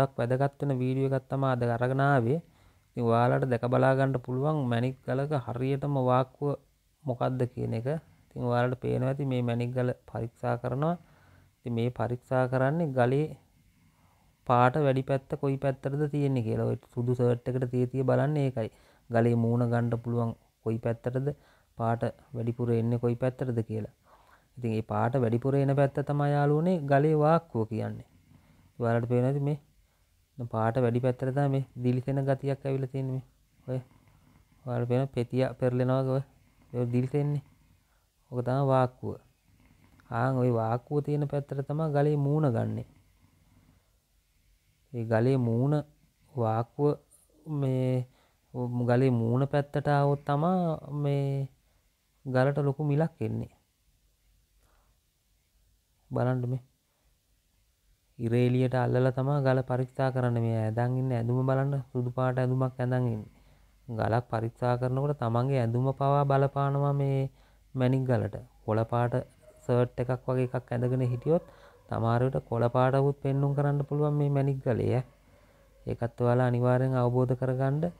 ගොඩක් වැදගත්වෙන වීඩිය එකත් තම අද අරගනාවේ වාලට දැක බලාගන්නට පුළුවන් මැනික් ගලක හරියටම වාක්කුව මොකක්ද කියන එක තින් වාලට පේනවා ඇති මේ මැනික් ගල පරික්ෂා කරනවා ති මේ පරික්ෂා කරන්නේ ගලේ පාට වැඩි පැත්ත කොයි පැත්තරද තියෙන්නේ කියලා සුදු සර්ට්කට තියතිය බලන්න ඒකයි ගලේ මූුණ ගණ්ඩ පුළුවන් කොයි පැත්තරද පාට වැඩිපුර එන්න කොයි පැත්තරද කියලා ඉතින් ඒ පාට වැඩිපුර එන පැත්ත තමයි යාළුවනේ ගලේ වාක්කුව කියන්නේ. ඔයාලට පේනද මේ පාට වැඩි පැත්තරත මේ දිලිසෙන ගතියක් ඇවිල තියෙන්නේ ඔය වල පෙන පෙතිය පෙරලෙනවාගව දිල්තෙන්නේ ඕක තම වාක්කුව ආන් ඔය වාක්කුව තියෙන පැත්තර තමා ගලේ මූුණ ගන්නේ ඒ ගලේ මූුණ වාක්කුව මේ ගලේ මූුණ පැත්තට අවොත් තමා මේ ගලට ලොකු මිලක් එන්නේ බලන්ඩ මේ ඉරේලියට අල්ලල තමා ගල පරික්ෂා කරන්න මේ ඇදන්ඉන්න ඇඳුම බලන්න සුදු පාට ඇඳුමක් ඇඳන්ගන්න ගලක් පරික්ෂා කරනකොට තමන්ගේ ඇඳුම පවා බලපානවා මේ මැනික් ගලට කොළපාට සර්ට් එකක් වගේ එකක් ඇඳගෙන හිටියොත් තමාරට කොළපාටකුත් පෙන්නුම් කරන්න පුළුවන් මේ මැනික් ගලය ඒකත් ඔයාලා අනිවාරෙන් අවබෝධ කරගණ්ඩ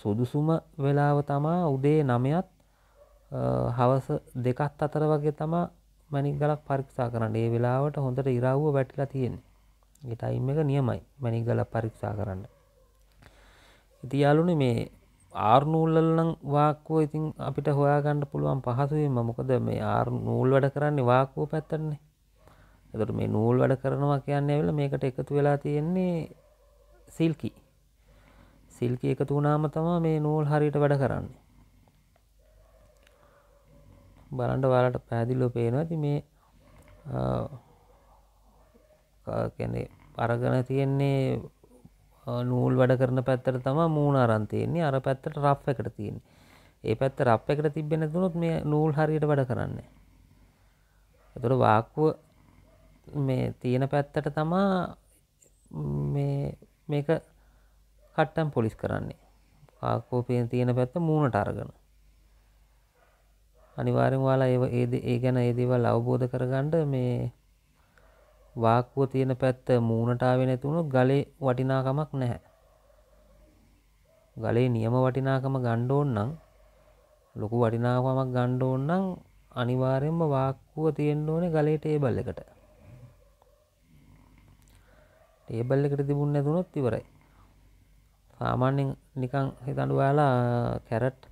සුදුසුම වෙලාව තමා උදේ නමයත් හවස දෙකත් අතර වගේ තමා මැනික් ගලක් පරික්ෂා කරන්න ඒ වෙලාවට හොඳට ඉරව්ව වැටිලා තියෙන්නේ ඒ ටයිම් එක නියමයි මැනික් ගලක් පරික්ෂා කරන්න ඉතින් යාළුනේ මේ ආර් නූල් වල නම් වාක්කුව ඉතින් අපිට හොයාගන්න පුළුවන් පහසුවෙන්ම මොකද මේ ආර් නූල් වැඩ කරන්නේ වාක්කුව පැත්තටනේ එතකොට මේ නූල් වැඩ කරනවා කියන්නේ ඇවිල්ලා මේකට එකතු වෙලා තියෙන්නේ සිල්කි සිල්කි එකතු වුණාම තමයි මේ නූල් හරියට වැඩ කරන්නේ බලන්ට වාලට පැදිල්ලෝ පේනවා ති මේ කැනෙ අරගන තියෙන්නේ නූල් වැඩ කරන පැත්තට තම මූුණ අරන්තයන්නේ අර පැත්තට රප් එකට තියෙන් ඒ පැත්ත රප් එකට තිබෙන තුනොත් මේ නූල් හරියට වැඩ කරන්න එතුර වාක්කුව මේ තියෙන පැත්තට තමා මේක කට්ටම් පොලිස් කරන්නේ ආකෝපයෙන් තියෙන පැත්ත මූුණට අරගන අනිවාරෙන් වාලා ඒ ඒ ගැන ඒදේවල් අවබෝධ කරගණ්ඩ මේ වාක්කුව තියෙන පැත්ත මූුණටාව නැතුුණු ගලේ වටිනාකමක් නැහැ ගලේ නියම වටිනාකම ගණ්ඩෝන්නම් ලොකු වටිනාකමක් ගණ්ඩෝන්නම් අනිවාරෙන්ම වාක්කුව තියෙන්න්න ඕනේ ගලේ ටේබල් එකට ටේබල් එකට තිබුණ නැතුනොත් ඉවරයි සාමාන්‍යෙන් නිකං හිතඩු යාලා කැරට්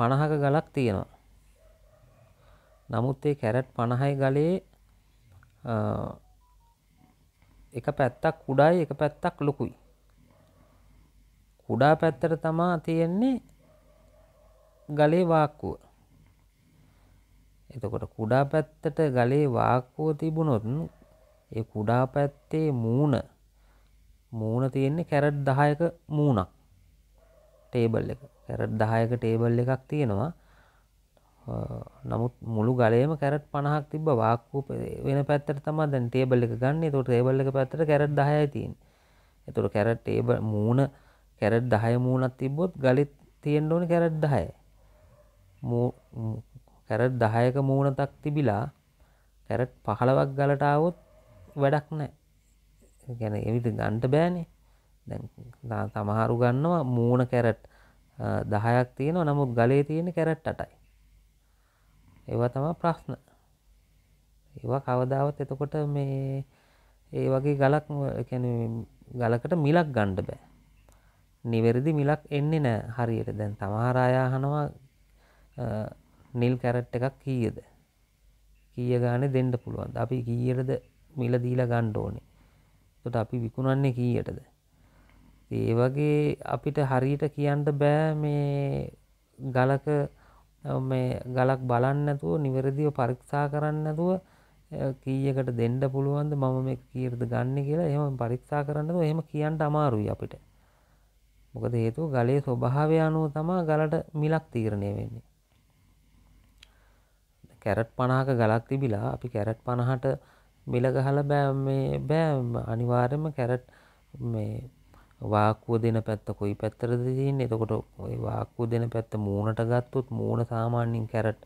පණහක ගලක් තියෙනවා නමුත් ඒ කැරට් පණහයි ගලේ එක පැත්තක් කුඩායි එක පැත්තක් ලොකුයි කුඩා පැත්තට තමා තියෙන්නේ ගලේ වාක්කුව එතකොට කුඩා පැත්තට ගලේ වාක්කුව තිබුණොත් ඒ කුඩා පැත්තේ මූුණ මූුණ තියෙන්නේ කැරට් දහයක මූුණක් ටේබල් එක කැරට් දහයක ටේබල් එකක් තියෙනවා නමුත් මුළු ගලේම කැරට් පණහක් තිබ වාක්කූප වෙන පැත්තට තම දැන් ටේබල් එක ගන්න තුට ටේබල් එක පැත්තට කැරට් දහයතින් එතුට කැරට් ටේබ මූුණ කැරට් දහය මූුණත් තිබොත් ගලිත් තියෙන් ඕන කැරට් දහය කැරට් දහයක මූුණතක් තිබිලා කැරට් පහළවක් ගලටාවොත් වැඩක් නෑ ගැන එවිට ගන්ට බෑනේ දැ තමහරු ගන්නවා මූුණ කැරට් දහයක් තියෙනවා නමුත් ගලේ තියෙන කැරට් අටයි ඒවා තමා ප්‍රශ්න ඒවා කවදාවත් එතකොට මේ ඒ වගේ ගලක් ගලකට මිලක් ගණ්ඩ බෑ නිවැරදි මිලක් එන්නේ නෑ හරියට දැන් තමාරායාහනවා නිල් කැරට් එකක් කීයද කිය ගාන දෙන්න පුළුවන් අපි කීයටද මිල දීලා ගණ්ඩ ඕනේ තොට අපි විකුණන්නේ කීයටද ඒ වගේ අපිට හරියට කියන්න බෑ මේ ගලක මේ ගලක් බලන්න නැතුව නිවැරදිව පරීක්ෂා කරන්න නැතුව කීයකට දෙන්න පුළුවන්ද මම මේ කීයටද ගන්න කියලා එහෙම පරීක්ෂා කරන්න නැතුව එහෙම කියන්න අමාරුයි අපිට. මොකද හේතුව ගලේ ස්වභාවය අනුව තමයි ගලට මිලක් තීරණය වෙන්නේ. කැරට් 50ක ගලක් තිබිලා අපි කැරට් 50ට මිල ගහලා බෑ මේ බෑ අනිවාර්යයෙන්ම කැරට් මේ වාක්කුව දෙන පැත්ත කොයි පැත්තරද තියන්නේ එතකොට වාක්කුව දෙන පැත්ත මූුණට ගත්තුත් මූුණ සාමාන්‍යින් කැරට්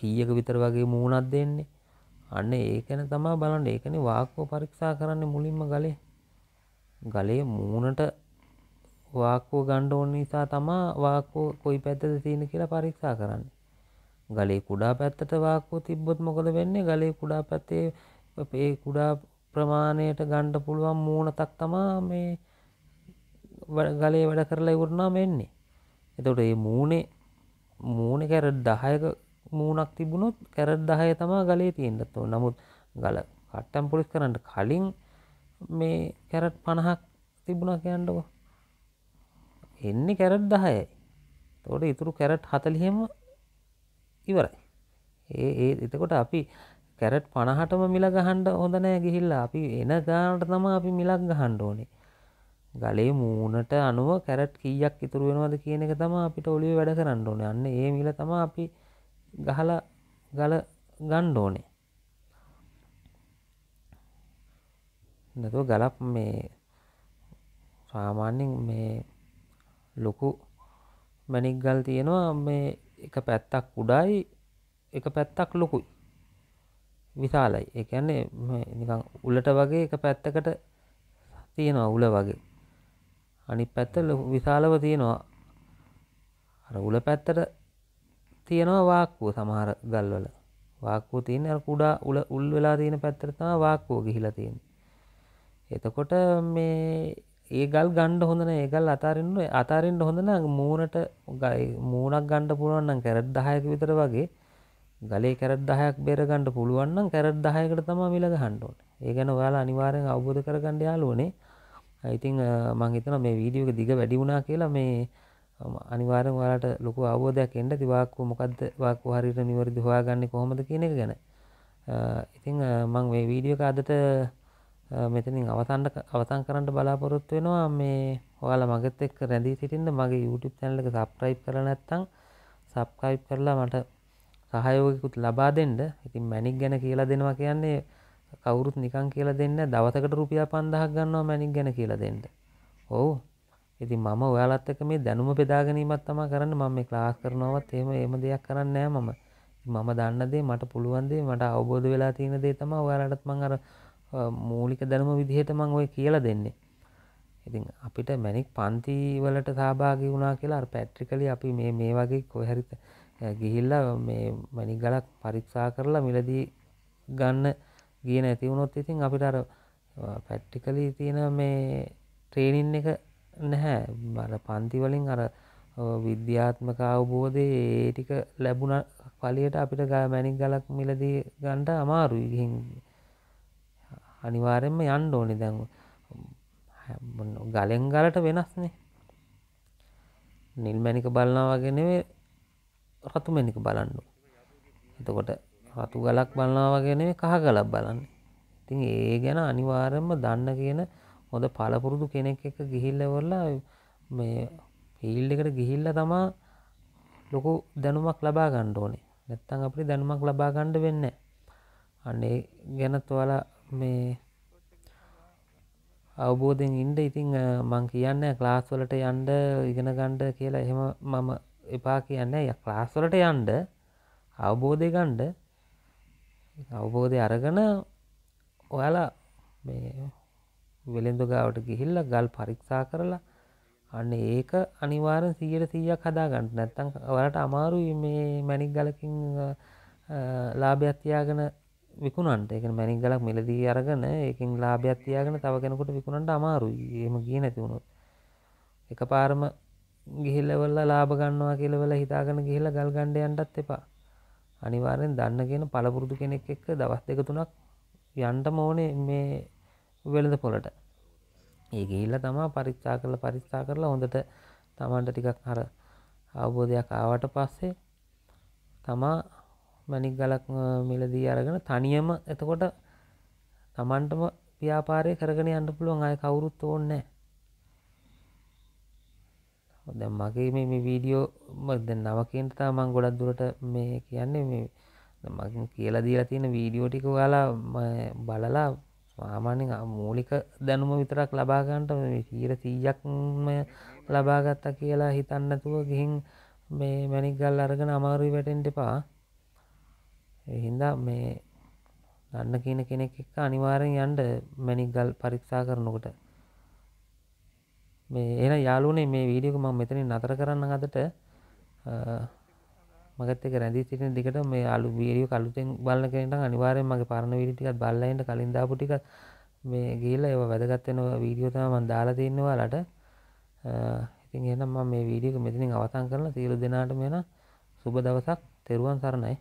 කීයක විතර වගේ මූුණත් දෙන්නේ අන්න ඒකන තමා බලන්න ඒකන වාක්කෝ පරික්ෂා කරන්න මුලින්ම ගලේ ගලේ මූුණට වාක්කෝ ගණ්ඩ ඕන්න නිසා තමා වාක්කෝ කොයි පැත්තද තියෙන කියලා පරීක්ෂා කරන්න ගලේ කුඩා පැත්තට වාක්කෝ තිබ්බොත් මොකද වෙන්නේ ගලේ කුඩා පැත්තේ ඒ කුඩා ප්‍රමාණයට ගණ්ඩ පුළුවන් මූුණතක් තමා මේ ගලේ වැඩ කරලා ඉවරනාම එන්නේ එතට ඒ මූනේ මූන කැරට් දහයක මූනක් තිබුණොත් කැරට් දහය තමා ගලේ තියෙන්ටත්ව නමුත් ගල කට්ටම් පොලිස් කරන්නට කලින් මේ කැරට් පණහක් තිබුණා කියන්නකෝ එන්නේ කැරට් දහයයි තොට ඉතුරු කැරට් හතලිහෙම ඉවරයි ඒ ඒ එතකොට අපි කැරට් පණහටම මිල ගහන්ඩ හොඳනෑ ගිහිල්ලා අපි එන ගානට තම අපි මිලක් ගහන්ඩ ඕනේ ගලේ මූනට අනුව කැරට් කීයක් ඉතුරු වෙනවද කියන එක තම අපිට ඔලිව වැඩ කරන්න ඕනේ අන්න ඒ මිල තම අපි ගහල ගල ගණ්ඩ ඕනේ නැතු ගලක් මේ සාමාන්‍යෙන් මේ ලොකු මැනික් ගල් තියෙනවා මේ එක පැත්තක් කුඩායි එක පැත්තක් ලොකුයි විශාලයි එකන්නේ නිකං උලට වගේ එක පැත්තකට තියෙනවා උල වගේ අනි පැත්ත විශාලව තියෙනවා අර උල පැත්තට තියෙනවා වාක්කුව සමහර ගල්වල වාක්කුව තියෙන අර කුඩා උල උල් වෙලා තියෙන පැත්තට තමයි වාක්කුව ගිහිලා තියෙන්නේ එතකොට මේ ඒ ගල් ගණ්ඩ හොඳ නෑ ඒ ගල් අතාරින්න අතාරින්න හොඳ නම් මූණට මූණක් ගන්න පුළුවන් නම් කැරට් 10ක විතර වගේ ගලේ කැරට් 10ක් බෙර ගන්න පුළුවන් නම් කැරට් 10කට තමයි මිල ගහන්න ඕනේ. ඒ ගැන ඔයාලා අනිවාර්යෙන් අවබෝධ කරගන්න යාළුවනේ. ඉතිං uh, මංහිතන මේ වීඩියෝක දිග වැඩි වුණා කියලා මේ um, අනිවාරෙන් වාලට ලොකු අවබෝධයක් එන්ට තිවාක්කු මොකක්ද වාක්කු හරිට නිවරදි හොයාගන්න කොහොමද කියන එක ගැන uh, ඉතිං uh, මං මේ වීඩියෝ අදට මෙතනින් අවතන්ට අවතන් කරන්නට බලාපොරොත්තු වෙනවා මේ ඔයාලා මගත් එක් රැඳී සිටින්න මගේ YouTube චැනල එක සබ්ස්ක්‍රයිබ් කරලා නැත්නම් සබ්ස්ක්‍රයිබ් කරලා මට සහයෝගිකුත් ලබා දෙන්න ඉතින් මැනික් ගැන කියලා දෙනවා කියන්නේ කවුරුත් නිකං කියල දෙන්න දවතකට රුපියා පන්දහක් ගන්නවා මැනික් ගැන කියල දෙන්න ඔවු ඉති මම ඔයාලත්තක මේ දැනුම පෙදාගනීමත් තම කරන්න මම මේ ක්ලාස් කරනවත් එහෙම එම දෙයක් කරන්නෑ මම මම දන්නදේ මට පුළුවන්දේ මට අවබෝධ වෙලා තියෙන දේ තම ඔයාලටත් මං අර මූලික දැනුම විදිහට මං ඔය කියලා දෙන්නේ ඉතින් අපිට මැනික් පන්ති වලට සහභාගි වුණා කියලා අර පැට්‍රිකලි අපි මේ මේ වගේ කොහරිත ගිහිල්ලා මේ මැනික් ගලක් පරික්ෂා කරලා මිලදී ගන්න ගිය නැතිවුණොත් ඉතින් අපිට අර පැට්ටිකලී තියෙන මේ ට්‍රේනින් එක නැහැ බර පන්තිවලින් අර විද්‍යාත්මක අවබෝධය ඒටික ලැබුණ පලියට අපිට ගා මැනික් ගලක් මිලදී ගණ්ඩ අමාරුයි ගිහින් අනිවාරෙන්ම යන්න ඕනි දැන් ගලෙන් ගලට වෙනස්නේ නිල් මැනික බලනා වගෙනවේ රතුමැනික බලන්නු එතකොට රතු ගලක් බලනවා වගෙන කහ ගලක් බලන්න ඉතින් ඒ ගැන අනිවාරෙන්ම දන්න කියන හොඳ පලපුරුදු කෙනෙක් එක ගිහිල්ලවරලා මේ පිල් එකට ගිහිල්ල තමා ලොකු දැනුමක් ලබා ගණ්ඩ ඕනේ නැත්තං අපි දැනුමක් ලබා ගණ්ඩ වෙන්න අන්නේ ගැනත්වල මේ අවබෝධෙන් ඉන්ඩ ඉතිං මං කියන්න ක්ලාස්වලට යන්ඩ ඉගෙන ගණ්ඩ කියලා එහෙම මම එපා කියන්න ය ක්ලාස්වලට යන්ඩ අවබෝධය ගණ්ඩ අවබෝධය අරගන ඔයාලා වෙළෙන්දු ගාවට ගිහිල්ල ගල් පරික්ෂා කරලා අන්න ඒක අනිවාරෙන් සීයට සීයක් හදා ගන්නට නැත්තං වලට අමාරු මේ මැනික් ගලකින් ලාභයක්තියාගෙන විකුණන්ට එක මැනික් ගලක් මිලදී අරගන ඒකින් ලාභයක්තියාගෙන තව කෙනකුට විකුණට අමාරු ඒම ගිය නැතිවුණොත් එක පාරම ගිහිල්ලවල්ල ලාභ ගන්නවා කියලවල හිතාගෙන ගිහිල්ල ගල් ගණ්ඩයන්ටත් එපා අනිවාරෙන් දන්න කියෙන පළපුරුදු කෙනෙක් එක්ක දවස් දෙක තුනක් යන්ට මෝනේ මේ වෙළඳ පොලට ඒ ගිහිල්ල තමා පරික්ෂා කරල පරික්ෂා කරලා හොඳට තමන්ට ටිකක් හර අවබෝධයක් ආවට පස්සේ තමා මැනික් ගලක් මිලදී අරගෙන තනියම එතකොට තමන්ටම ව්‍යාපාරය කරගෙන අන්න පුළුවන් අය කවුරුත් ඕන්නෑ දැ මගේ මේ වීඩියෝ මද නවකෙන්ටතා මං ගොඩක් දුරට මේ කියන්නේ මේ මගින් කියලා දීලා තියෙන වීඩියෝ ටික ඔයාලා බලලා සාමාන්‍යෙන් මූලික දැනුම විතරක් ලබාගන්නට ඊර තීයක්ම ලබාගත්තා කියලා හිතන්නතුව ගිහින් මේ මැනික් ගල් අරගෙන අමාරුයි වැටෙන්ට එපා එහින්දා මේ දන්න කියන කෙනෙක් එක් අනිවාරෙන් යන්ඩ මැනික් ගල් පරික්ෂා කරනකට මේ එන යාලුවනේ මේ වීඩියෝක මම මෙතනින් නතර කරන්න අදට මගත් එක රැඳී සිටින දිගට මේ අලු වීඩියෝ කලුතෙන් බලන කෙනෙක්ට අනිවාර්යෙන් මගේ පරණ වීඩියෝ ටිකක් බලලා ඉන්න කලින් දාපු ටික මේ ගිහිල්ලා ඒව වැදගත් වෙන වීඩියෝ තමයි මම දාලා තින්නේ ඔයාලට ඉතින් එහෙනම් මම මේ වීඩියෝ එක මෙතනින් අවසන් කරලා සියලු දෙනාටම එන සුබ දවසක් තෙරුවන් සරණයි